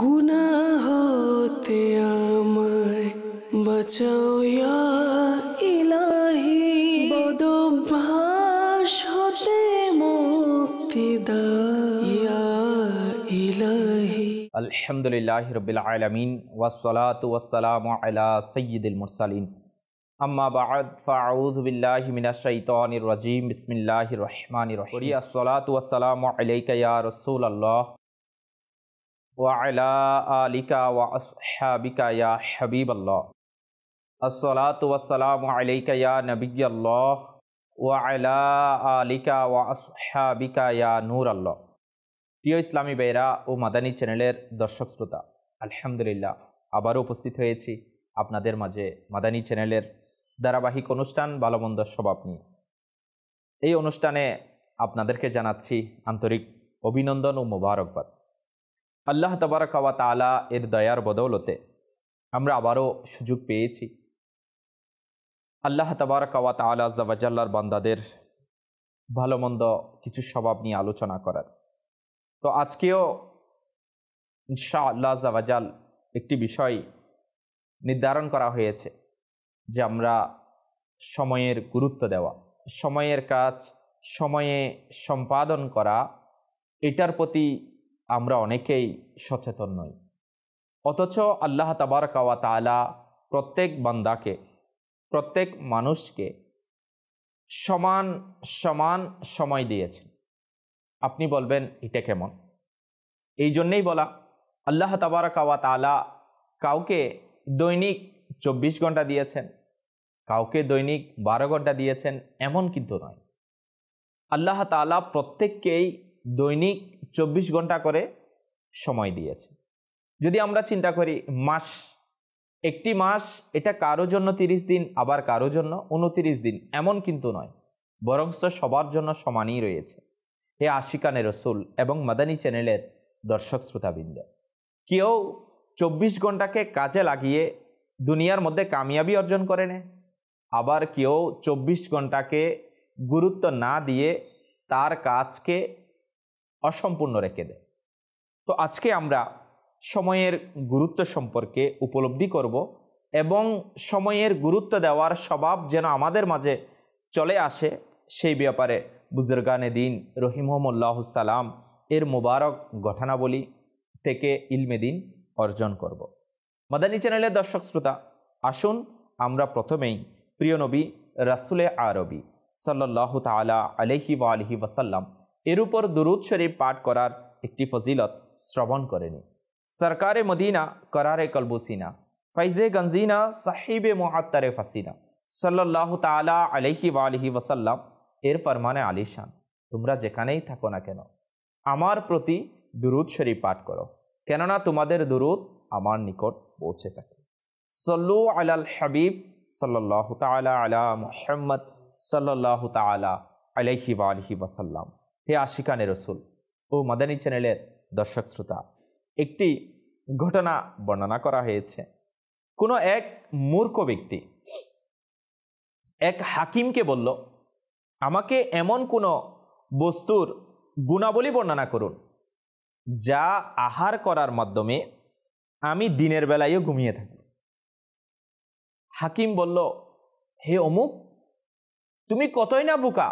গুনা হতে আমায় বাঁচাও ইলাহি বদভ্যাস হতে মুক্তি ইলাহি আলহামদুলিল্লাহ রবিল আলমিন ওয়াসলাত ওয়াসালাম আলা সৈয়দুল মুরসালিন আম্মা বাদ ফাউদ বিল্লাহ মিনা শৈতানির রাজিম বিসমিল্লাহ রহমান রহিয়া সালাত ওয়াসালাম আলাইকা ইয়া রসুল আল্লাহ ওয়ালা আল্লাহ আল্লাহ আল্লাহ প্রিয় ইসলামী বেরা ও মাদানী চ্যানেলের দর্শক শ্রোতা আলহামদুলিল্লাহ আবারও উপস্থিত হয়েছি আপনাদের মাঝে মাদানী চ্যানেলের ধারাবাহিক অনুষ্ঠান বালমন্দ স্বভাব নিয়ে এই অনুষ্ঠানে আপনাদেরকে জানাচ্ছি আন্তরিক অভিনন্দন ও মোবারকবাদ আল্লাহ তবরকাওয়া তালা এর দয়ার বদৌলতে আমরা আবারও সুযোগ পেয়েছি আল্লাহ তবরকাওয়া তালা জওয়াজাল্লার বান্দাদের ভালো মন্দ কিছু স্বভাব নিয়ে আলোচনা করার তো আজকেও ইনশা আল্লাহ জাবাজাল একটি বিষয় নির্ধারণ করা হয়েছে যে আমরা সময়ের গুরুত্ব দেওয়া সময়ের কাজ সময়ে সম্পাদন করা এটার প্রতি আমরা অনেকেই সচেতন নই অথচ আল্লাহ তাবার কাওয়া তালা প্রত্যেক বান্দাকে প্রত্যেক মানুষকে সমান সমান সময় দিয়েছেন আপনি বলবেন এটা কেমন এই জন্যেই বলা আল্লাহ তাবার কাওয়া তালা কাউকে দৈনিক চব্বিশ ঘন্টা দিয়েছেন কাউকে দৈনিক বারো ঘন্টা দিয়েছেন এমন কিন্তু নয় আল্লাহ তালা প্রত্যেককেই দৈনিক চব্বিশ ঘন্টা করে সময় দিয়েছে যদি আমরা চিন্তা করি মাস একটি মাস এটা কারো জন্য তিরিশ দিন আবার কারো জন্য উনতিরিশ দিন এমন কিন্তু নয় বরং সবার জন্য সমানই রয়েছে হে আশিকানে রসুল এবং মাদানী চ্যানেলের দর্শক শ্রোতাবৃন্দ কেউ চব্বিশ ঘন্টাকে কাজে লাগিয়ে দুনিয়ার মধ্যে কামিয়াবি অর্জন করে নে আবার কেউ চব্বিশ ঘন্টাকে গুরুত্ব না দিয়ে তার কাজকে অসম্পূর্ণ রেখে দেয় তো আজকে আমরা সময়ের গুরুত্ব সম্পর্কে উপলব্ধি করব এবং সময়ের গুরুত্ব দেওয়ার স্বভাব যেন আমাদের মাঝে চলে আসে সেই ব্যাপারে বুজুরগানে দিন রহিমহমুল্লাহ সালাম এর মোবারক ঘটনাবলী থেকে ইলমে দিন অর্জন করব। মাদানী চ্যানেলের দর্শক শ্রোতা আসুন আমরা প্রথমেই প্রিয় নবী রাসুলে আরবি সাল্লাহ তালা আলহি আলহি ওয়াসাল্লাম এর উপর দুরুদ শরীফ পাঠ করার একটি ফজিলত শ্রবণ করেনি সরকারে মদিনা করারে কলবুসিনা ফাইজে গঞ্জিনা সাহিবে মোহাত্তারে ফাসিনা সাল্লাহ তালা আলহি আলহি ওসাল্লাম এর ফরমানে আলিশান তোমরা যেখানেই থাকো না কেন আমার প্রতি দুরুদ শরীফ পাঠ করো কেননা তোমাদের দুরুদ আমার নিকট পৌঁছে থাকে সল্লু আলাল হাবিব সাল্লাহ তালা আলা মোহাম্মদ সাল্লাহ তালা আলহি আলহি ওসাল্লাম হে আশিকানে রসুল ও মাদানী চ্যানেলের দর্শক শ্রোতা একটি ঘটনা বর্ণনা করা হয়েছে কোনো এক মূর্খ ব্যক্তি এক হাকিমকে বলল আমাকে এমন কোনো বস্তুর গুণাবলী বর্ণনা করুন যা আহার করার মাধ্যমে আমি দিনের বেলায়ও ঘুমিয়ে থাকি হাকিম বলল হে অমুক তুমি কতই না বোকা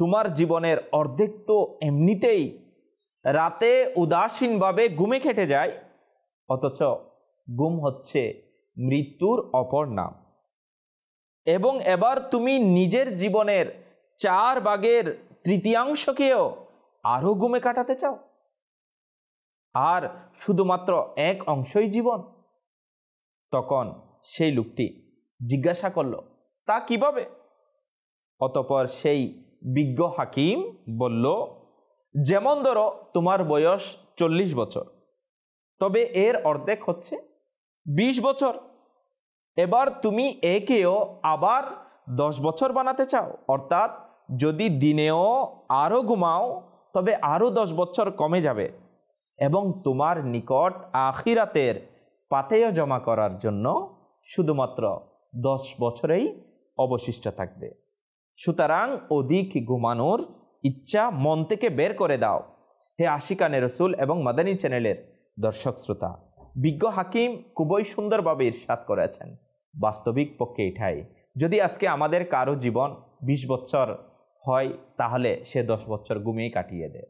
তোমার জীবনের অর্ধেক তো এমনিতেই রাতে উদাসীনভাবে ঘুমে খেটে যায় অথচ গুম হচ্ছে মৃত্যুর অপর নাম এবং এবার তুমি নিজের জীবনের চার বাগের তৃতীয়াংশকেও আরও গুমে কাটাতে চাও আর শুধুমাত্র এক অংশই জীবন তখন সেই লোকটি জিজ্ঞাসা করল তা কিভাবে অতপর সেই বিজ্ঞ হাকিম বলল যেমন ধরো তোমার বয়স চল্লিশ বছর তবে এর অর্ধেক হচ্ছে ২০ বছর এবার তুমি একেও আবার দশ বছর বানাতে চাও অর্থাৎ যদি দিনেও আরও ঘুমাও তবে আরও দশ বছর কমে যাবে এবং তোমার নিকট আখিরাতের পাতেও জমা করার জন্য শুধুমাত্র দশ বছরেই অবশিষ্ট থাকবে সুতরাং অধিক ঘুমানোর ইচ্ছা মন থেকে বের করে দাও হে আশিকানে রসুল এবং মাদানী চ্যানেলের দর্শক শ্রোতা বিজ্ঞ হাকিম খুবই সুন্দরভাবে ইরশাদ করেছেন বাস্তবিক পক্ষে এটাই যদি আজকে আমাদের কারো জীবন ২০ বছর হয় তাহলে সে দশ বছর ঘুমিয়ে কাটিয়ে দেয়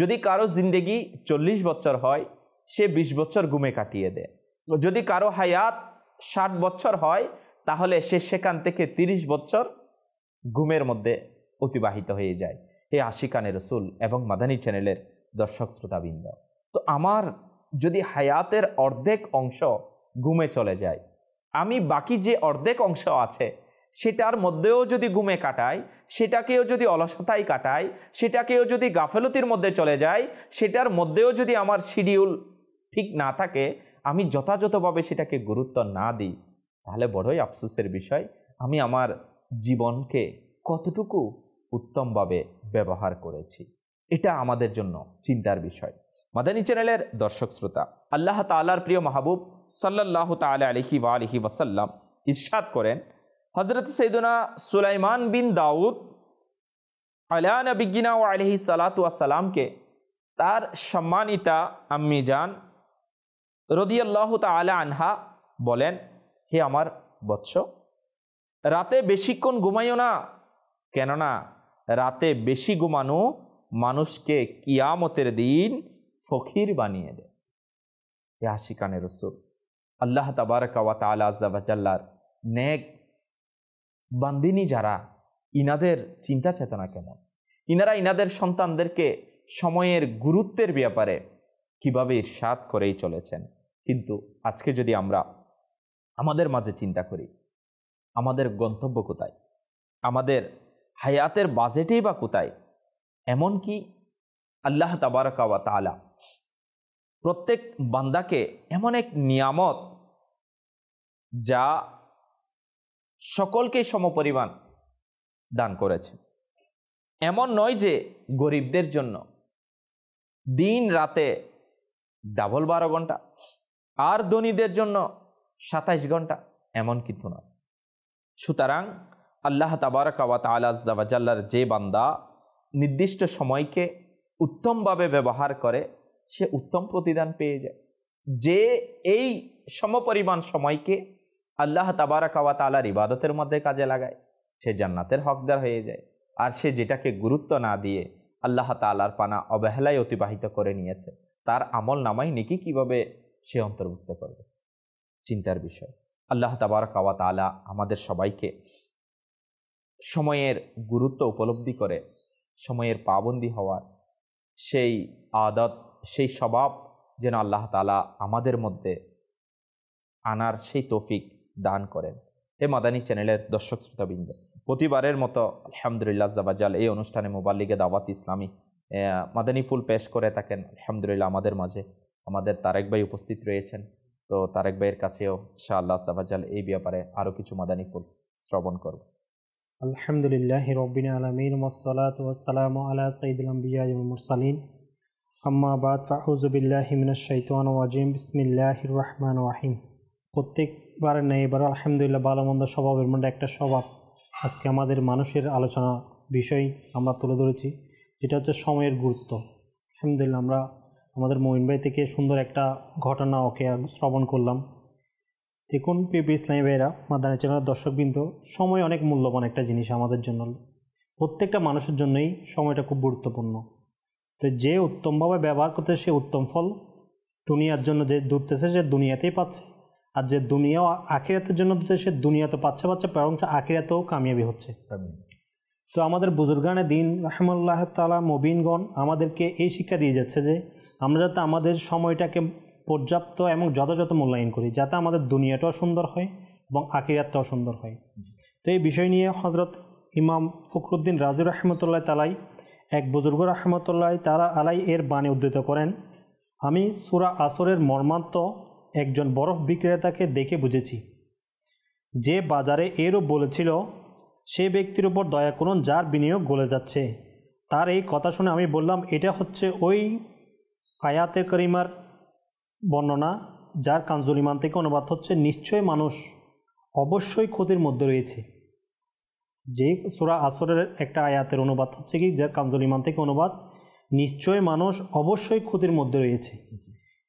যদি কারো জিন্দেগি চল্লিশ বছর হয় সে ২০ বছর ঘুমে কাটিয়ে দেয় যদি কারো হায়াত ষাট বছর হয় তাহলে সে সেখান থেকে ৩০ বছর গুমের মধ্যে অতিবাহিত হয়ে যায় হে আশিকানের রসুল এবং মাদানী চ্যানেলের দর্শক শ্রোতাবৃন্দ তো আমার যদি হায়াতের অর্ধেক অংশ গুমে চলে যায় আমি বাকি যে অর্ধেক অংশ আছে সেটার মধ্যেও যদি গুমে কাটাই সেটাকেও যদি অলসতায় কাটাই সেটাকেও যদি গাফেলতির মধ্যে চলে যায় সেটার মধ্যেও যদি আমার শিডিউল ঠিক না থাকে আমি যথাযথভাবে সেটাকে গুরুত্ব না দিই তাহলে বড়ই আফসোসের বিষয় আমি আমার জীবনকে কতটুকু উত্তমভাবে ব্যবহার করেছি এটা আমাদের জন্য চিন্তার বিষয় মাদানী চ্যানেলের দর্শক শ্রোতা আল্লাহ তালার প্রিয় মাহবুব সাল্লাহ তাল আলহি ওয়া আলহি ওয়াসাল্লাম ইরশাদ করেন হজরত সৈদুনা সুলাইমান বিন দাউদ আলা নবিগিনা ও আলহি সালাতামকে তার সম্মানিতা আম্মি যান রদিয়াল্লাহ তালা আনহা বলেন হে আমার বৎস রাতে বেশিক্ষণ ঘুমাইও না কেননা রাতে বেশি ঘুমানো মানুষকে কিয়ামতের দিন ফকির বানিয়ে দেয় হাসি আশিকানে রসুল আল্লাহ তাবারকাওয়াত আল্লাহর নেক বান্দিনী যারা ইনাদের চিন্তা চেতনা কেমন ইনারা ইনাদের সন্তানদেরকে সময়ের গুরুত্বের ব্যাপারে কিভাবে ইরশাদ করেই চলেছেন কিন্তু আজকে যদি আমরা আমাদের মাঝে চিন্তা করি আমাদের গন্তব্য কোথায় আমাদের হায়াতের বাজেটেই বা কোথায় এমনকি আল্লাহ তাবারকাওয়া তালা প্রত্যেক বান্দাকে এমন এক নিয়ামত যা সকলকে সমপরিমাণ দান করেছে এমন নয় যে গরিবদের জন্য দিন রাতে ডাবল বারো ঘন্টা আর ধনীদের জন্য সাতাইশ ঘন্টা এমন কিন্তু নয় সুতরাং আল্লাহ তাবারকাওয়া তালাজাল্লার যে বান্দা নির্দিষ্ট সময়কে উত্তমভাবে ব্যবহার করে সে উত্তম প্রতিদান পেয়ে যায় যে এই সমপরিমাণ সময়কে আল্লাহ তাবারকাওয়া তালার ইবাদতের মধ্যে কাজে লাগায় সে জান্নাতের হকদার হয়ে যায় আর সে যেটাকে গুরুত্ব না দিয়ে আল্লাহ তালার পানা অবহেলায় অতিবাহিত করে নিয়েছে তার আমল নামাই নেকি কিভাবে সে অন্তর্ভুক্ত করবে চিন্তার বিষয় আল্লাহ তাবার কাওয়াত আলা আমাদের সবাইকে সময়ের গুরুত্ব উপলব্ধি করে সময়ের পাবন্দি হওয়ার সেই আদত সেই স্বভাব যেন আল্লাহ তালা আমাদের মধ্যে আনার সেই তৌফিক দান করেন এ মাদানী চ্যানেলের দর্শক শ্রোতাবৃন্দ প্রতিবারের মতো আলহামদুলিল্লাহ জাবাজাল এই অনুষ্ঠানে মোবাল্লিগে দাওয়াত ইসলামী মাদানী ফুল পেশ করে থাকেন আলহামদুলিল্লাহ আমাদের মাঝে আমাদের তারেক ভাই উপস্থিত রয়েছেন তো তারেক ভাইয়ের কাছেও শাহ আল্লাহ সাবাজাল এই ব্যাপারে আরও কিছু মাদানী ফুল শ্রবণ করব আলহামদুলিল্লাহ রবিন আলমিন ওসলাত ওসালাম আলা সঈদুলম্বিয়ামুরসালিন আম্মাবাদ ফাহুজবিল্লাহিমিনাশাইতান ওয়াজিম বিসমিল্লাহ রহমান ওয়াহিম প্রত্যেকবার নেই এবার আলহামদুলিল্লাহ বালমন্দ স্বভাবের মধ্যে একটা স্বভাব আজকে আমাদের মানুষের আলোচনা বিষয় আমরা তুলে ধরেছি যেটা হচ্ছে সময়ের গুরুত্ব আলহামদুলিল্লাহ আমরা আমাদের মোমিন ভাই থেকে সুন্দর একটা ঘটনা ওকে শ্রবণ করলাম দেখুন পিপি ইসলামী ভাইরা মাদানি চ্যানেলের দর্শকবৃন্দ সময় অনেক মূল্যবান একটা জিনিস আমাদের জন্য প্রত্যেকটা মানুষের জন্যই সময়টা খুব গুরুত্বপূর্ণ তো যে উত্তমভাবে ব্যবহার করতে সে উত্তম ফল দুনিয়ার জন্য যে দূরতেছে সে দুনিয়াতেই পাচ্ছে আর যে দুনিয়া আখিরাতের জন্য দূরতে সে দুনিয়াতে পাচ্ছে পাচ্ছে বরং আখিরাতেও কামিয়াবি হচ্ছে তো আমাদের বুজুর্গানে দিন রহমুল্লাহ তালা মবিনগণ আমাদেরকে এই শিক্ষা দিয়ে যাচ্ছে যে আমরা যাতে আমাদের সময়টাকে পর্যাপ্ত এবং যথাযথ মূল্যায়ন করি যাতে আমাদের দুনিয়াটাও সুন্দর হয় এবং আকিরাতটাও সুন্দর হয় তো এই বিষয় নিয়ে হজরত ইমাম ফখরুদ্দিন রাজু রহমতুল্লাহ তালাই এক বুজুর্গ রহমতুল্লাহ তারা আলাই এর বাণী উদ্ধৃত করেন আমি সুরা আসরের মর্মান্ত একজন বরফ বিক্রেতাকে দেখে বুঝেছি যে বাজারে এরও বলেছিল সে ব্যক্তির উপর দয়া করুন যার বিনিয়োগ গলে যাচ্ছে তার এই কথা শুনে আমি বললাম এটা হচ্ছে ওই আয়াতে করিমার বর্ণনা যার কাঞ্জুল ইমান থেকে অনুবাদ হচ্ছে নিশ্চয় মানুষ অবশ্যই ক্ষতির মধ্যে রয়েছে যে সুরা আসরের একটা আয়াতের অনুবাদ হচ্ছে কি যার কাঞ্জুল ইমান থেকে অনুবাদ নিশ্চয় মানুষ অবশ্যই ক্ষতির মধ্যে রয়েছে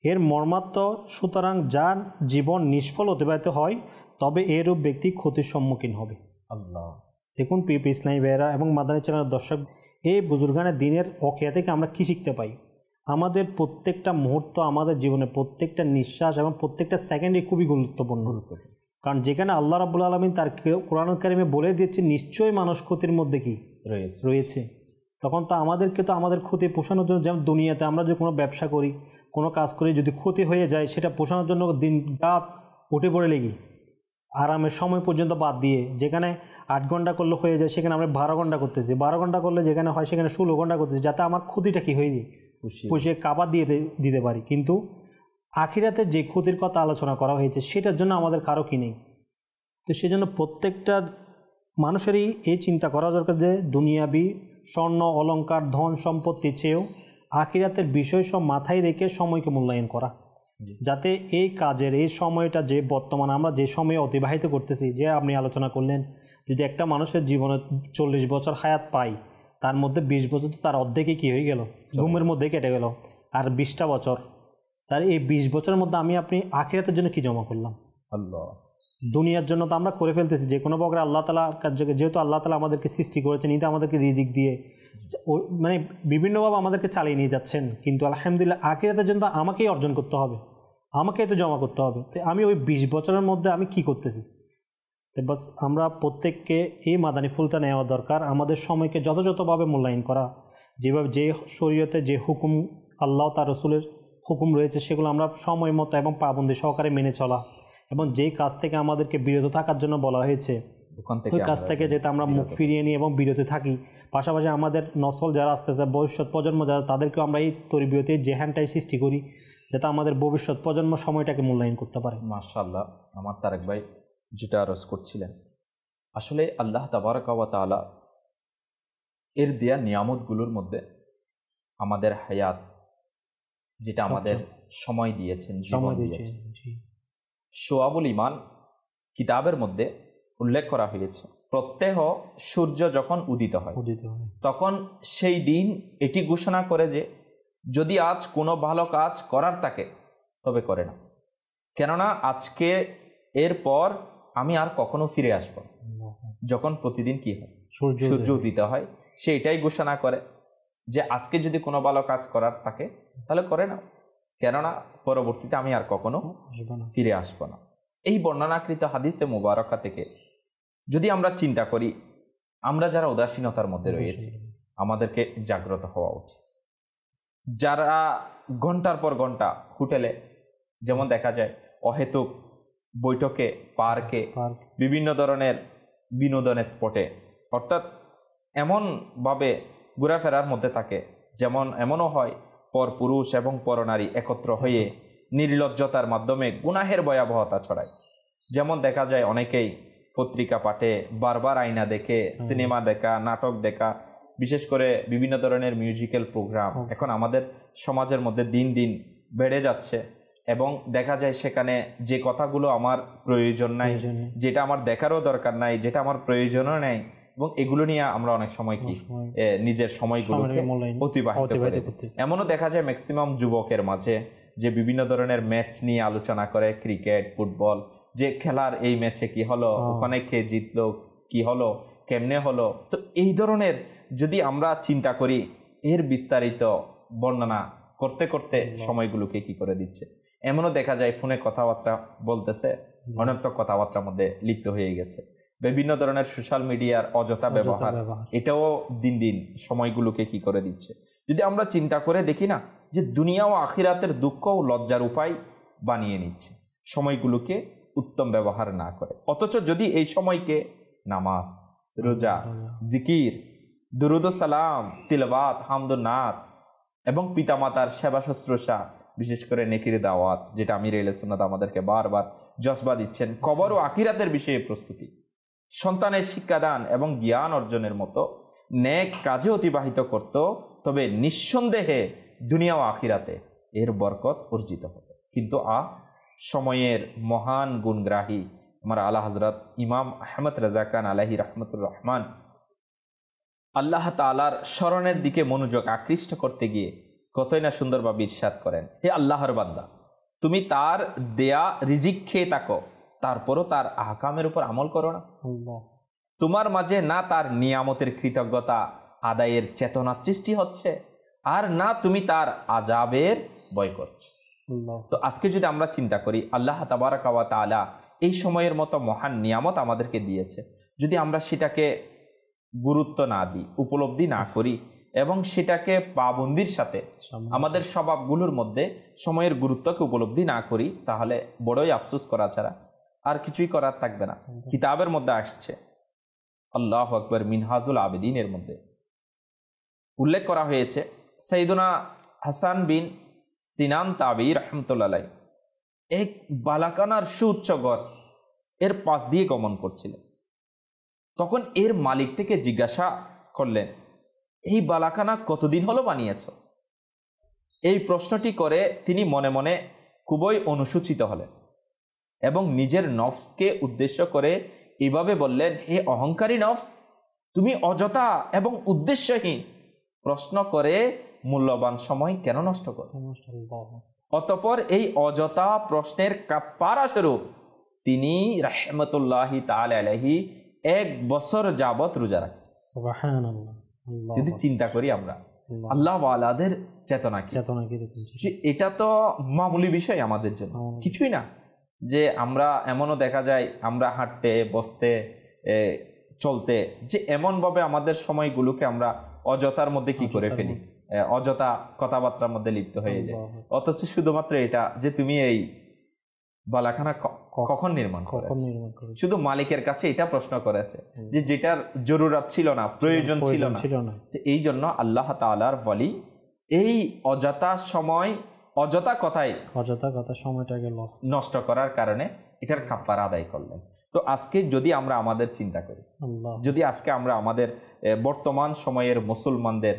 এর মর্মাত্ম সুতরাং যার জীবন নিষ্ফল অতিবাহিত হয় তবে এরূপ ব্যক্তি ক্ষতির সম্মুখীন হবে আল্লাহ দেখুন পিপি ইসলামী বেহরা এবং মাদানী চ্যানেলের দর্শক এই বুজুর্গানের দিনের অকেয়া থেকে আমরা কি শিখতে পাই আমাদের প্রত্যেকটা মুহূর্ত আমাদের জীবনে প্রত্যেকটা নিঃশ্বাস এবং প্রত্যেকটা সেকেন্ডই খুবই গুরুত্বপূর্ণ কারণ যেখানে আল্লাহ রাবুল আলমিন তার কোরআন কারিমে বলে দিচ্ছে নিশ্চয়ই মানুষ ক্ষতির মধ্যে কি রয়েছে রয়েছে তখন তো আমাদেরকে তো আমাদের ক্ষতি পোষানোর জন্য যেমন দুনিয়াতে আমরা যে কোনো ব্যবসা করি কোনো কাজ করি যদি ক্ষতি হয়ে যায় সেটা পোষানোর জন্য দিন রাত উঠে পড়ে লেগে আরামের সময় পর্যন্ত বাদ দিয়ে যেখানে আট ঘন্টা করলে হয়ে যায় সেখানে আমরা বারো ঘন্টা করতেছি বারো ঘন্টা করলে যেখানে হয় সেখানে ষোলো ঘন্টা করতেছি যাতে আমার ক্ষতিটা কী হয়ে যায় পুষিয়ে কাবা দিয়ে দিতে পারি কিন্তু আখিরাতে যে ক্ষতির কথা আলোচনা করা হয়েছে সেটার জন্য আমাদের কারো কি নেই তো সেজন্য প্রত্যেকটা মানুষেরই এই চিন্তা করা দরকার যে দুনিয়াবি স্বর্ণ অলঙ্কার ধন সম্পত্তি চেয়েও আখিরাতের বিষয় সব মাথায় রেখে সময়কে মূল্যায়ন করা যাতে এই কাজের এই সময়টা যে বর্তমান আমরা যে সময়ে অতিবাহিত করতেছি যে আপনি আলোচনা করলেন যদি একটা মানুষের জীবনে চল্লিশ বছর হায়াত পাই তার মধ্যে বিশ বছর তো তার অর্ধেকে কী হয়ে গেল ঘুমের মধ্যে কেটে গেল আর বিশটা বছর তার এই বিশ বছরের মধ্যে আমি আপনি আখিরাতের জন্য কি জমা করলাম আল্লাহ দুনিয়ার জন্য তো আমরা করে ফেলতেছি যে কোনো প্রকারে আল্লাহ তালা কার্যকে যেহেতু আল্লাহ তালা আমাদেরকে সৃষ্টি করেছেন ইতে আমাদেরকে রিজিক দিয়ে মানে বিভিন্নভাবে আমাদেরকে চালিয়ে নিয়ে যাচ্ছেন কিন্তু আলহামদুলিল্লাহ আখিরাতের জন্য আমাকেই অর্জন করতে হবে আমাকেই তো জমা করতে হবে তো আমি ওই বিশ বছরের মধ্যে আমি কি করতেছি তো বাস আমরা প্রত্যেককে এই মাদানি ফুলটা নেওয়া দরকার আমাদের সময়কে যথাযথভাবে মূল্যায়ন করা যেভাবে যে শরীয়তে যে হুকুম আল্লাহ তার রসুলের হুকুম রয়েছে সেগুলো আমরা সময় মতো এবং পাবন্দি সহকারে মেনে চলা এবং যেই কাজ থেকে আমাদেরকে বিরত থাকার জন্য বলা হয়েছে ওই কাজ থেকে যেটা আমরা মুখ ফিরিয়ে নিই এবং বিরতে থাকি পাশাপাশি আমাদের নসল যারা আসতেছে ভবিষ্যৎ প্রজন্ম যারা তাদেরকেও আমরা এই তরিবিরতির জেহানটাই সৃষ্টি করি যাতে আমাদের ভবিষ্যৎ প্রজন্ম সময়টাকে মূল্যায়ন করতে পারে মার্শাল্লাহ আমার তারেক ভাই যেটা রস করছিলেন আসলে আল্লাহ তাবারকাওয়া তালা এর দেয়া নিয়ামতগুলোর মধ্যে আমাদের হায়াত যেটা আমাদের সময় দিয়েছেন সময় দিয়েছেন সোয়াবুল ইমান কিতাবের মধ্যে উল্লেখ করা হয়েছে প্রত্যেহ সূর্য যখন উদিত হয় তখন সেই দিন এটি ঘোষণা করে যে যদি আজ কোনো ভালো কাজ করার থাকে তবে করে না কেননা আজকে এরপর আমি আর কখনো ফিরে আসব যখন প্রতিদিন কি হয় সূর্য দিতে হয় সে এটাই ঘোষণা করে যে আজকে যদি কোনো ভালো কাজ করার থাকে তাহলে করে না কেননা পরবর্তীতে আমি আর কখনো ফিরে আসব না এই বর্ণনাকৃত হাদিসে মুবারকা থেকে যদি আমরা চিন্তা করি আমরা যারা উদাসীনতার মধ্যে রয়েছি আমাদেরকে জাগ্রত হওয়া উচিত যারা ঘন্টার পর ঘন্টা হোটেলে যেমন দেখা যায় অহেতুক বৈঠকে পার্কে বিভিন্ন ধরনের বিনোদনের স্পটে অর্থাৎ এমনভাবে ঘোরাফেরার মধ্যে থাকে যেমন এমনও হয় পর পুরুষ এবং পরনারী একত্র হয়ে নির্লজ্জতার মাধ্যমে গুনাহের ভয়াবহতা ছড়ায় যেমন দেখা যায় অনেকেই পত্রিকা পাঠে বারবার আয়না দেখে সিনেমা দেখা নাটক দেখা বিশেষ করে বিভিন্ন ধরনের মিউজিক্যাল প্রোগ্রাম এখন আমাদের সমাজের মধ্যে দিন দিন বেড়ে যাচ্ছে এবং দেখা যায় সেখানে যে কথাগুলো আমার প্রয়োজন নাই যেটা আমার দেখারও দরকার নাই যেটা আমার প্রয়োজনও নাই এবং এগুলো নিয়ে আমরা অনেক সময় কি নিজের সময়গুলো অতিবাহিত করি এমনও দেখা যায় ম্যাক্সিমাম যুবকের মাঝে যে বিভিন্ন ধরনের ম্যাচ নিয়ে আলোচনা করে ক্রিকেট ফুটবল যে খেলার এই ম্যাচে কি হলো ওখানে কে জিতলো কি হলো কেমনে হলো তো এই ধরনের যদি আমরা চিন্তা করি এর বিস্তারিত বর্ণনা করতে করতে সময়গুলোকে কি করে দিচ্ছে এমনও দেখা যায় ফোনে কথাবার্তা বলতেছে অনর্থক কথাবার্তার মধ্যে লিপ্ত হয়ে গেছে বিভিন্ন ধরনের সোশ্যাল মিডিয়ার অযথা ব্যবহার এটাও দিন দিন সময়গুলোকে কি করে দিচ্ছে যদি আমরা চিন্তা করে দেখি না যে দুনিয়া ও আখিরাতের দুঃখ ও লজ্জার উপায় বানিয়ে নিচ্ছে সময়গুলোকে উত্তম ব্যবহার না করে অথচ যদি এই সময়কে নামাজ রোজা জিকির দুরুদ সালাম তিলবাত হামদনাথ এবং পিতামাতার সেবা শুশ্রূষা বিশেষ করে নেকির দাওয়াত যেটা আমির ইলেসুন্নাথ আমাদেরকে বারবার জজবা দিচ্ছেন কবর ও আকিরাতের বিষয়ে প্রস্তুতি সন্তানের শিক্ষাদান এবং জ্ঞান অর্জনের মতো ন্যাক কাজে অতিবাহিত করত তবে নিঃসন্দেহে দুনিয়া ও আখিরাতে এর বরকত অর্জিত হতো কিন্তু আ সময়ের মহান গুণগ্রাহী আমার আল্লাহ হজরত ইমাম আহমদ রাজা খান আলাহি রহমতুর রহমান আল্লাহ তালার স্মরণের দিকে মনোযোগ আকৃষ্ট করতে গিয়ে কতই না সুন্দরভাবে বা বিশ্বাস করেন হে আল্লাহর বান্দা তুমি তার দেয়া রিজিক খেয়ে থাকো তারপরও তার আহকামের উপর আমল করো না তোমার মাঝে না তার নিয়ামতের কৃতজ্ঞতা আদায়ের চেতনা সৃষ্টি হচ্ছে আর না তুমি তার আজাবের বয় করছো তো আজকে যদি আমরা চিন্তা করি আল্লাহ তাবারাকাওয়া তালা এই সময়ের মতো মহান নিয়ামত আমাদেরকে দিয়েছে যদি আমরা সেটাকে গুরুত্ব না দিই উপলব্ধি না করি এবং সেটাকে পাবন্দির সাথে আমাদের স্বভাবগুলোর মধ্যে সময়ের গুরুত্বকে উপলব্ধি না করি তাহলে বড়ই আফসুস করা ছাড়া আর কিছুই করার থাকবে না কিতাবের মধ্যে আসছে আল্লাহ আকবর মিনহাজুল আবেদিনের মধ্যে উল্লেখ করা হয়েছে সৈদুনা হাসান বিন সিনান তাবি রহমতুল্লাহ এক বালাকানার সুচ্চ গড় এর পাশ দিয়ে গমন করছিলেন তখন এর মালিক থেকে জিজ্ঞাসা করলেন এই বালাখানা কতদিন হলো বানিয়েছ এই প্রশ্নটি করে তিনি মনে মনে খুবই অনুসূচিত হলেন এবং নিজের নফসকে উদ্দেশ্য করে এভাবে বললেন হে অহংকারী নফস তুমি অযথা এবং উদ্দেশ্যহীন প্রশ্ন করে মূল্যবান সময় কেন নষ্ট করো অতপর এই অযথা প্রশ্নের কাপ্পারা স্বরূপ তিনি রাহমতুল্লাহি তাল আলহি এক বছর যাবৎ রোজা রাখতেন যদি চিন্তা করি আমরা আল্লাহ আলাদের চেতনা কি চেতনা কি এটা তো মামুলি বিষয় আমাদের জন্য কিছুই না যে আমরা এমনও দেখা যায় আমরা হাঁটতে বসতে চলতে যে এমনভাবে আমাদের সময়গুলোকে আমরা অযথার মধ্যে কি করে ফেলি অযথা কথাবার্তার মধ্যে লিপ্ত হয়ে যায় অথচ শুধুমাত্র এটা যে তুমি এই বালাখানা কখন নির্মাণ কখন নির্মাণ করেছে শুধু মালিকের কাছে এটা প্রশ্ন করেছে হ্যাঁ। যে যেটার জরুরত ছিল না প্রয়োজন ছিল না ছিল না এই জন্য আল্লাহ তাআলার বলি এই অযথা সময় অযথা কথাই অযথা কথা সময়টা গেল নষ্ট করার কারণে এটার কাপ্পার আদায় করলেন তো আজকে যদি আমরা আমাদের চিন্তা করি যদি আজকে আমরা আমাদের বর্তমান সময়ের মুসলমানদের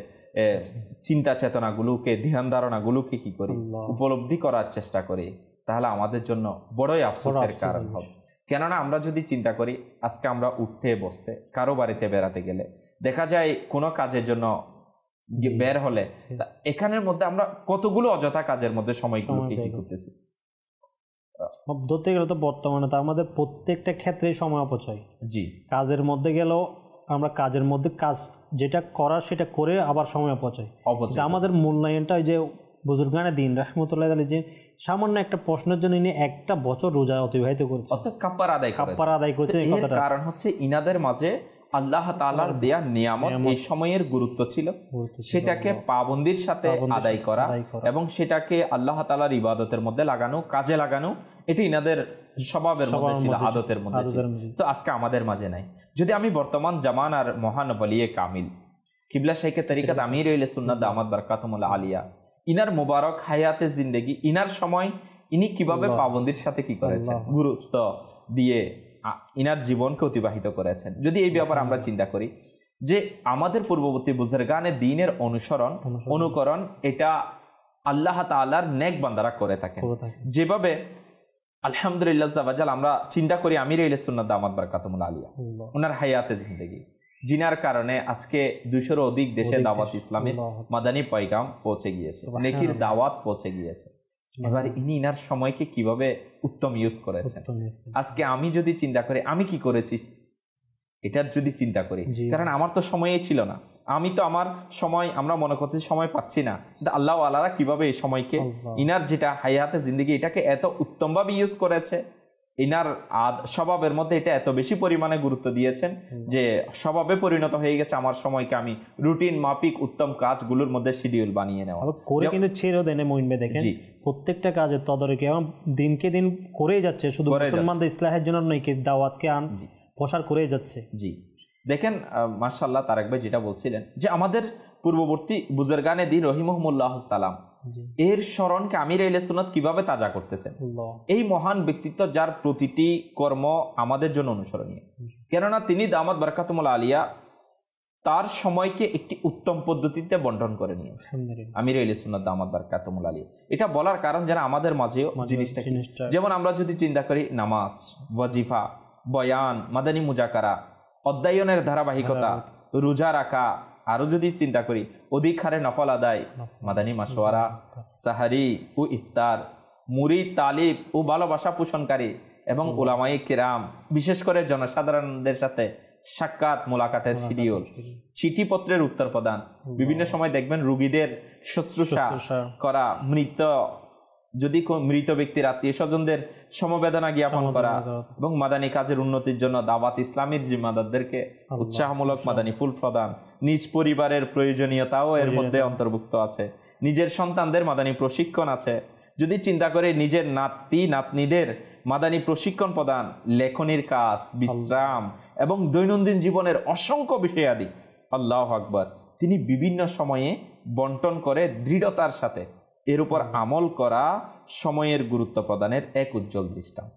চিন্তা চেতনাগুলোকে ধ্যান ধারণাগুলোকে কি করি উপলব্ধি করার চেষ্টা করি তাহলে আমাদের জন্য বড়ই আফসোসের কারণ হবে কেননা আমরা যদি চিন্তা করি আজকে আমরা উঠতে বসতে কারো বাড়িতে বেড়াতে গেলে দেখা যায় কোনো কাজের জন্য বের হলে এখানের মধ্যে আমরা কতগুলো অযথা কাজের মধ্যে সময় করতেছি ধরতে গেলে তো বর্তমানে তো আমাদের প্রত্যেকটা ক্ষেত্রে সময় অপচয় জি কাজের মধ্যে গেলেও আমরা কাজের মধ্যে কাজ যেটা করার সেটা করে আবার সময় অপচয় আমাদের মূল্যায়নটা ওই যে বুজুর্গানে দিন রহমতুল্লাহ আলী যে সামান্য একটা প্রশ্নের জন্য ইনি একটা বছর রোজা অতিবাহিত করছে অর্থাৎ কাপ্পার আদায় কাপার আদায় করছে এই কারণ হচ্ছে ইনাদের মাঝে আল্লাহ তালার দেয়া নিয়ামত এই সময়ের গুরুত্ব ছিল সেটাকে পাবন্দির সাথে আদায় করা এবং সেটাকে আল্লাহ তালার ইবাদতের মধ্যে লাগানো কাজে লাগানো এটি ইনাদের স্বভাবের মধ্যে ছিল আদতের মধ্যে তো আজকে আমাদের মাঝে নাই যদি আমি বর্তমান জামান আর মহান বলিয়ে কামিল কিবলা শাইকে তরিকাত আমির সুন্নাদ আমাদ বরকাতমুল্লা আলিয়া ইনার মোবারক হায়াতে জিন্দেগি ইনার সময় ইনি কিভাবে পাবন্দির সাথে কি করেছেন গুরুত্ব দিয়ে ইনার জীবনকে অতিবাহিত করেছেন যদি এই ব্যাপারে আমরা চিন্তা করি যে আমাদের পূর্ববর্তী বুঝের গানে দিনের অনুসরণ অনুকরণ এটা আল্লাহ তাল্লাহার নেক বান্দারা করে থাকে যেভাবে আলহামদুলিল্লাহ আমরা চিন্তা করি আমির ইলেসুন্না দামাত কাতমুল আলিয়া ওনার হায়াতে জিন্দেগি জিনার কারণে আজকে দুশোর অধিক দেশে দাওয়াত ইসলামের মাদানী পয়গাম পৌঁছে গিয়েছে নেকির দাওয়াত পৌঁছে গিয়েছে এবার ইনি ইনার সময়কে কিভাবে উত্তম ইউজ করেছেন আজকে আমি যদি চিন্তা করি আমি কি করেছি এটার যদি চিন্তা করি কারণ আমার তো সময় ছিল না আমি তো আমার সময় আমরা মনে করতে সময় পাচ্ছি না আল্লাহ আল্লাহরা কিভাবে এই সময়কে ইনার যেটা হায়াতে জিন্দিগি এটাকে এত উত্তমভাবে ইউজ করেছে ইনার আদ স্বভাবের মধ্যে এটা এত বেশি পরিমাণে গুরুত্ব দিয়েছেন যে স্বভাবে পরিণত হয়ে গেছে আমার সময়কে আমি রুটিন মাপিক উত্তম কাজগুলোর মধ্যে শিডিউল বানিয়ে নেওয়া করে কিন্তু ছেড়ে দেন মহিনবে দেখেন প্রত্যেকটা কাজের তদারকি এবং দিনকে দিন করেই যাচ্ছে শুধু মুসলমানদের ইসলাহের জন্য নয় কি দাওয়াতকে আন প্রসার করেই যাচ্ছে জি দেখেন মার্শাল্লাহ তারেক ভাই যেটা বলছিলেন যে আমাদের পূর্ববর্তী বুজুর্গানে দিন রহিমহমুল্লাহ সালাম এর স্মরণকে আমির এলে সুনাদ কিভাবে তাজা করতেছেন এই মহান ব্যক্তিত্ব যার প্রতিটি কর্ম আমাদের জন্য অনুসরণীয় কেননা তিনি দামাদ বরকাতুমুল আলিয়া তার সময়কে একটি উত্তম পদ্ধতিতে বন্টন করে নিয়েছে আমির এলে সুনাদ দামাদ বরকাতুমুল আলিয়া এটা বলার কারণ যেন আমাদের মাঝেও জিনিসটা যেমন আমরা যদি চিন্তা করি নামাজ ওয়াজিফা বয়ান মাদানী মুজাকারা অধ্যায়নের ধারাবাহিকতা রোজা রাখা আরো যদি চিন্তা করি অধিক হারে নফল আদায় মাদানী মাসোয়ারা সাহারি ও ইফতার মুড়ি তালিব ও ভালোবাসা পোষণকারী এবং ওলামাই কেরাম বিশেষ করে জনসাধারণদের সাথে সাক্ষাৎ মোলাকাতের শিডিউল চিঠিপত্রের উত্তর প্রদান বিভিন্ন সময় দেখবেন রুগীদের শুশ্রূষা করা মৃত যদি মৃত ব্যক্তির আত্মীয় স্বজনদের সমবেদনা জ্ঞাপন করা এবং মাদানী কাজের উন্নতির জন্য দাওয়াত ইসলামের জিম্মাদারদেরকে উৎসাহমূলক মাদানী ফুল প্রদান নিজ পরিবারের প্রয়োজনীয়তাও এর মধ্যে অন্তর্ভুক্ত আছে নিজের সন্তানদের মাদানী প্রশিক্ষণ আছে যদি চিন্তা করে নিজের নাতি নাতনিদের মাদানী প্রশিক্ষণ প্রদান লেখনির কাজ বিশ্রাম এবং দৈনন্দিন জীবনের অসংখ্য বিষয় আদি আল্লাহ আকবর তিনি বিভিন্ন সময়ে বন্টন করে দৃঢ়তার সাথে এর উপর আমল করা সময়ের গুরুত্ব প্রদানের এক উজ্জ্বল দৃষ্টান্ত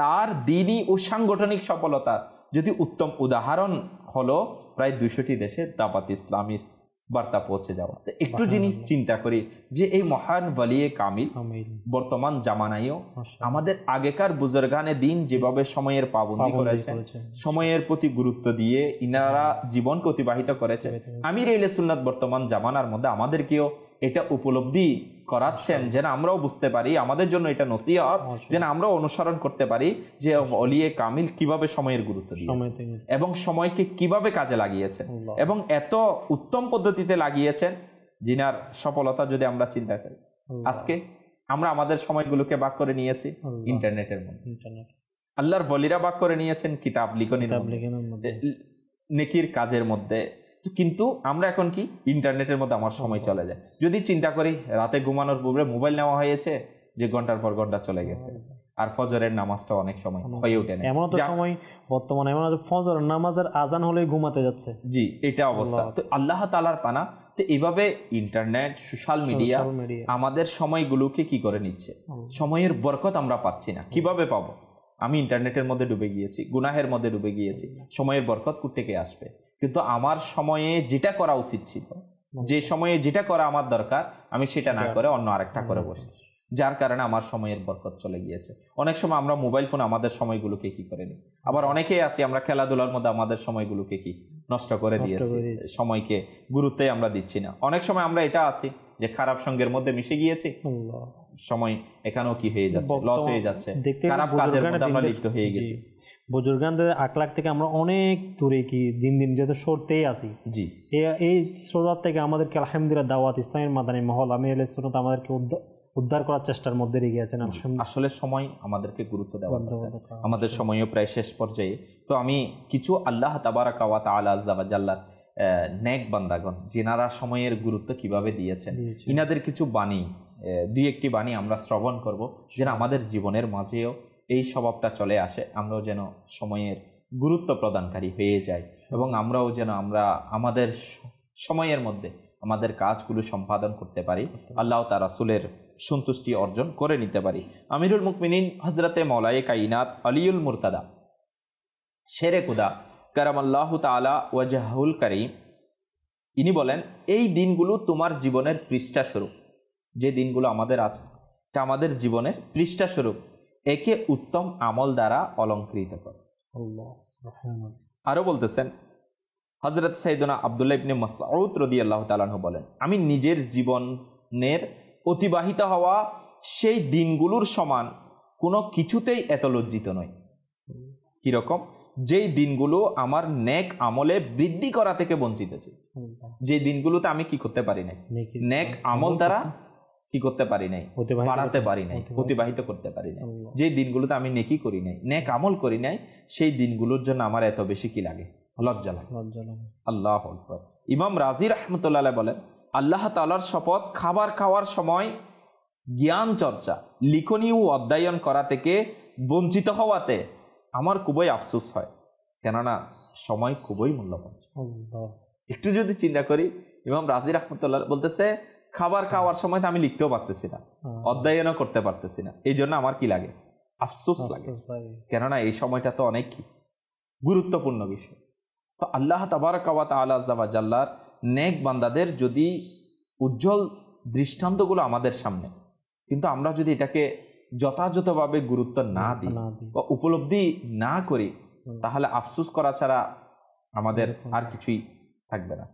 তার দিনই ও সাংগঠনিক সফলতা যদি উত্তম উদাহরণ হলো প্রায় দুইশোটি দেশে দাবাত ইসলামীর বার্তা পৌঁছে যাওয়া একটু জিনিস চিন্তা করি যে এই মহান বলিয়ে কামিল বর্তমান জামানায়ও আমাদের আগেকার বুজরগানে দিন যেভাবে সময়ের পাবন্দি করেছে সময়ের প্রতি গুরুত্ব দিয়ে ইনারা জীবনকে অতিবাহিত করেছে আমির ইলে সুন্নাত বর্তমান জামানার মধ্যে আমাদেরকেও এটা উপলব্ধি করাচ্ছেন আচ্ছা। যেন আমরাও বুঝতে পারি আমাদের জন্য এটা নসিহত আচ্ছা। যেন আমরাও অনুসরণ করতে পারি যে অলিয়ে কামিল কিভাবে সময়ের গুরুত্ব দিয়েছেন এবং সময়কে কিভাবে কাজে লাগিয়েছেন এবং এত উত্তম পদ্ধতিতে লাগিয়েছেন যিনার সফলতা যদি আমরা চিন্তা করি আজকে আমরা আমাদের সময়গুলোকে বাক করে নিয়েছি ইন্টারনেটের মধ্যে আল্লাহর বলিরা বাক করে নিয়েছেন কিতাব লিখনির নেকির কাজের মধ্যে কিন্তু আমরা এখন কি ইন্টারনেটের মধ্যে আমার সময় চলে যায় যদি চিন্তা করি রাতে ঘুমানোর পূর্বে মোবাইল নেওয়া হয়েছে যে ঘন্টার পর ঘন্টা চলে গেছে আর ফজরের নামাজটা অনেক সময় হয়ে ওঠে না এমন তো সময় বর্তমানে এমন ফজরের নামাজ আর আজান হলেই ঘুমাতে যাচ্ছে জি এটা অবস্থা তো আল্লাহ তালার পানা তো এভাবে ইন্টারনেট সোশ্যাল মিডিয়া আমাদের সময়গুলোকে কি করে নিচ্ছে সময়ের বরকত আমরা পাচ্ছি না কিভাবে পাবো আমি ইন্টারনেটের মধ্যে ডুবে গিয়েছি গুনাহের মধ্যে ডুবে গিয়েছি সময়ের বরকত থেকে আসবে কিন্তু আমার সময়ে যেটা করা উচিত ছিল যে সময়ে যেটা করা আমার দরকার আমি সেটা না করে অন্য আরেকটা করে বসেছি যার কারণে আমার সময়ের বরকত চলে গিয়েছে অনেক সময় আমরা মোবাইল ফোন আমাদের সময়গুলোকে কি করে নিই আবার অনেকেই আছি আমরা খেলাধুলার মধ্যে আমাদের সময়গুলোকে কি নষ্ট করে দিয়েছি সময়কে গুরুত্বে আমরা দিচ্ছি না অনেক সময় আমরা এটা আছি যে খারাপ সঙ্গের মধ্যে মিশে গিয়েছি সময় এখানেও কি হয়ে যাচ্ছে লস হয়ে যাচ্ছে খারাপ কাজের মধ্যে আমরা লিপ্ত হয়ে গেছি বুজুর্গানদের আখলাখ থেকে আমরা অনেক দূরে কি দিন দিন যেহেতু সরতেই আছি জি এই সরার থেকে আমাদেরকে আলহামদুলিল্লাহ দাওয়াত ইসলামের মাদানী মহল আমি এলে সুনত আমাদেরকে উদ্ধার করার চেষ্টার মধ্যে রেগে আছেন আসলে সময় আমাদেরকে গুরুত্ব দেওয়া আমাদের সময়ও প্রায় শেষ পর্যায়ে তো আমি কিছু আল্লাহ আলা আজাবা জাল্লার ন্যাক বান্দাগণ যেনারা সময়ের গুরুত্ব কিভাবে দিয়েছেন ইনাদের কিছু বাণী দুই একটি বাণী আমরা শ্রবণ করব যেন আমাদের জীবনের মাঝেও এই স্বভাবটা চলে আসে আমরাও যেন সময়ের গুরুত্ব প্রদানকারী হয়ে যাই এবং আমরাও যেন আমরা আমাদের সময়ের মধ্যে আমাদের কাজগুলো সম্পাদন করতে পারি আল্লাহ তার রাসুলের সন্তুষ্টি অর্জন করে নিতে পারি আমিরুল মুকমিনিন হজরতে মৌলায় কাইনাত আলিউল মুরতাদা শেরে কুদা কারামাল্লাহ তালা ওয়াজাহুল করিম ইনি বলেন এই দিনগুলো তোমার জীবনের পৃষ্ঠাস্বরূপ যে দিনগুলো আমাদের আছে এটা আমাদের জীবনের পৃষ্ঠাস্বরূপ একে উত্তম আমল দ্বারা অলঙ্কৃত করে আরও বলতেছেন হজরত সাইদনা আবদুল্লাহ ইবনে মাসউদ রদি আল্লাহ তালাহ বলেন আমি নিজের জীবনের অতিবাহিত হওয়া সেই দিনগুলোর সমান কোনো কিছুতেই এত লজ্জিত নয় কীরকম যেই দিনগুলো আমার নেক আমলে বৃদ্ধি করা থেকে বঞ্চিত ছিল যে দিনগুলোতে আমি কি করতে পারি না নেক আমল দ্বারা কি করতে পারি নাই বাড়াতে পারি নাই অতিবাহিত করতে পারি নাই যে দিনগুলোতে আমি নেকি করি নাই নেক আমল করি নাই সেই দিনগুলোর জন্য আমার এত বেশি কি লাগে লজ্জা লাগে আল্লাহ ইমাম রাজি রহমতুল্লাহ বলেন আল্লাহ তালার শপথ খাবার খাওয়ার সময় জ্ঞান চর্চা লিখনী ও অধ্যায়ন করা থেকে বঞ্চিত হওয়াতে আমার খুবই আফসোস হয় কেননা সময় খুবই মূল্যবান একটু যদি চিন্তা করি ইমাম রাজি রহমতুল্লাহ বলতেছে খাবার হ্যাঁ। খাওয়ার সময় আমি লিখতেও পারতেছি না হ্যাঁ। অধ্যয়নও করতে পারতেছি না এই জন্য আমার কি লাগে আফসোস লাগে কেননা এই সময়টা তো অনেক গুরুত্বপূর্ণ বিষয় তো আল্লাহ তাবারকাওয়াত জাল্লার নেক বান্দাদের যদি উজ্জ্বল দৃষ্টান্তগুলো আমাদের সামনে কিন্তু আমরা যদি এটাকে যথাযথভাবে গুরুত্ব না দিই বা উপলব্ধি না করি তাহলে আফসুস করা ছাড়া আমাদের আর কিছুই থাকবে না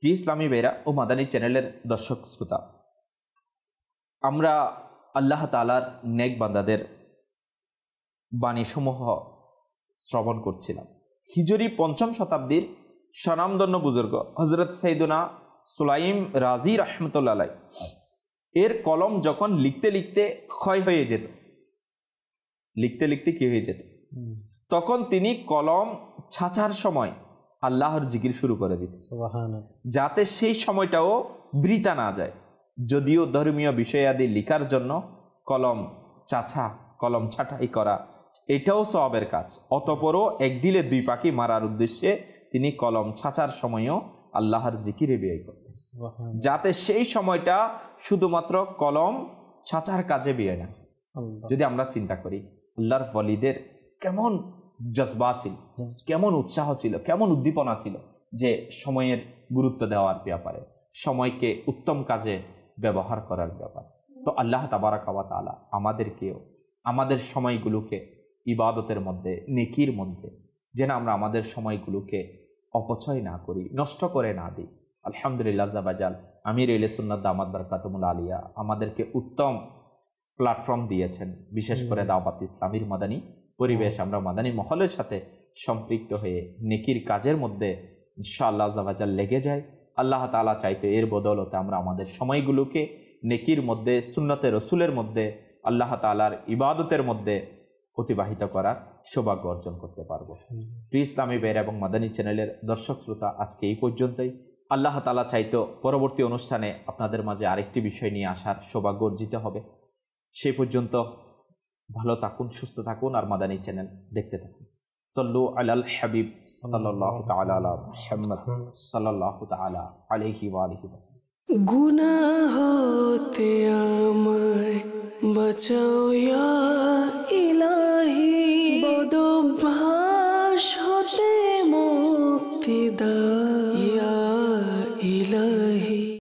প্রিয় ইসলামী বেরা ও মাদানী চ্যানেলের দর্শক শ্রোতা আমরা আল্লাহ তালার নেক বান্দাদের বাণীসমূহ শ্রবণ করছিলাম হিজুরি পঞ্চম শতাব্দীর স্বনামধন্য বুজুর্গ হজরত সৈদুনা সুলাইম রাজি রহমতুল্লাহ এর কলম যখন লিখতে লিখতে ক্ষয় হয়ে যেত লিখতে লিখতে কি হয়ে যেত তখন তিনি কলম ছাঁচার সময় আল্লাহর জিকির শুরু করে দিচ্ছে যাতে সেই সময়টাও বৃতা না যায় যদিও ধর্মীয় বিষয়াদি লিখার জন্য কলম চাছা কলম ছাঁটাই করা এটাও সবের কাজ অতপরও এক ডিলে দুই পাখি মারার উদ্দেশ্যে তিনি কলম ছাঁচার সময়ও আল্লাহর জিকিরে ব্যয় করতেন যাতে সেই সময়টা শুধুমাত্র কলম ছাঁচার কাজে বিয়ে না যদি আমরা চিন্তা করি আল্লাহর বলিদের কেমন জজবা ছিল কেমন উৎসাহ ছিল কেমন উদ্দীপনা ছিল যে সময়ের গুরুত্ব দেওয়ার ব্যাপারে সময়কে উত্তম কাজে ব্যবহার করার ব্যাপারে তো আল্লাহ তাবারাকাওয়া তালা আমাদেরকেও আমাদের সময়গুলোকে ইবাদতের মধ্যে নেকির মধ্যে যেন আমরা আমাদের সময়গুলোকে অপচয় না করি নষ্ট করে না দিই আলহামদুলিল্লাহ জাবাজাল আমির ইলেসুন্নাদ দামাদ বরকাতমুল আলিয়া আমাদেরকে উত্তম প্ল্যাটফর্ম দিয়েছেন বিশেষ করে দাওয়াত ইসলামীর মাদানী পরিবেশ আমরা মাদানী মহলের সাথে সম্পৃক্ত হয়ে নেকির কাজের মধ্যে ইনশাআল্লাহ জাবাজাল লেগে যায় আল্লাহ তালা চাইতে এর বদলতে আমরা আমাদের সময়গুলোকে নেকির মধ্যে সুন্নতে রসুলের মধ্যে আল্লাহ তালার ইবাদতের মধ্যে অতিবাহিত করার সৌভাগ্য অর্জন করতে পারবো প্রি ইসলামী বের এবং মাদানী চ্যানেলের দর্শক শ্রোতা আজকে এই পর্যন্তই আল্লাহ তালা চাইতো পরবর্তী অনুষ্ঠানে আপনাদের মাঝে আরেকটি বিষয় নিয়ে আসার সৌভাগ্য অর্জিত হবে সেই পর্যন্ত ভালো থাকুন সুস্থ থাকুন আর মাদানী চ্যানেল দেখতে থাকুন সল্লু আলাল হাবিব সাল্লাহ তালা মোহাম্মদ সাল্লাহ তালা আলহি আলহি গুনা হতে আমায় বাঁচাও ইয়া ইলাহি বদভ্যাস হতে মুক্তি দা